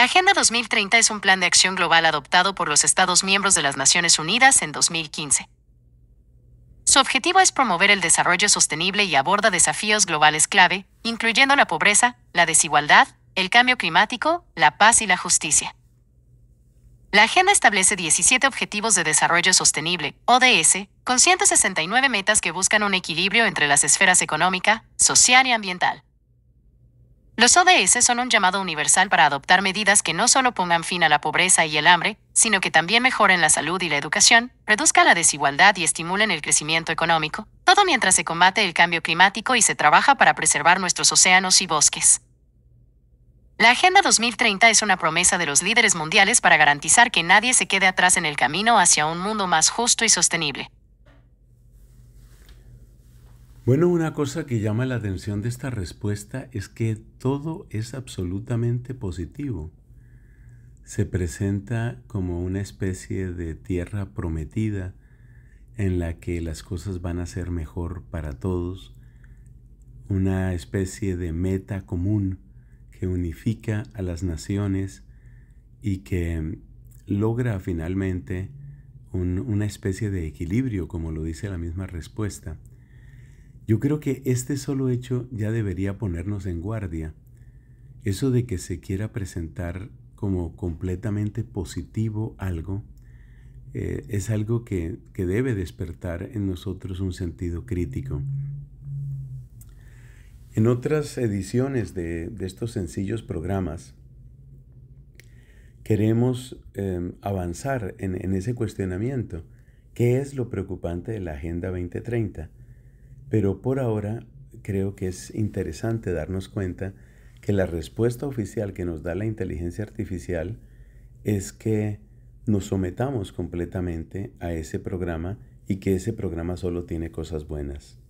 La Agenda 2030 es un plan de acción global adoptado por los Estados miembros de las Naciones Unidas en 2015. Su objetivo es promover el desarrollo sostenible y aborda desafíos globales clave, incluyendo la pobreza, la desigualdad, el cambio climático, la paz y la justicia. La agenda establece 17 Objetivos de Desarrollo Sostenible, ODS, con 169 metas que buscan un equilibrio entre las esferas económica, social y ambiental. Los ODS son un llamado universal para adoptar medidas que no solo pongan fin a la pobreza y el hambre, sino que también mejoren la salud y la educación, reduzcan la desigualdad y estimulen el crecimiento económico, todo mientras se combate el cambio climático y se trabaja para preservar nuestros océanos y bosques. La Agenda 2030 es una promesa de los líderes mundiales para garantizar que nadie se quede atrás en el camino hacia un mundo más justo y sostenible. Bueno, una cosa que llama la atención de esta respuesta es que todo es absolutamente positivo. Se presenta como una especie de tierra prometida en la que las cosas van a ser mejor para todos, una especie de meta común que unifica a las naciones y que logra finalmente una especie de equilibrio, como lo dice la misma respuesta. Yo creo que este solo hecho ya debería ponernos en guardia. Eso de que se quiera presentar como completamente positivo algo, eh, es algo que, debe despertar en nosotros un sentido crítico. En otras ediciones de, estos sencillos programas, queremos eh, avanzar en ese cuestionamiento. ¿Qué es lo preocupante de la Agenda 2030? Pero por ahora creo que es interesante darnos cuenta que la respuesta oficial que nos da la inteligencia artificial es que nos sometamos completamente a ese programa y que ese programa solo tiene cosas buenas.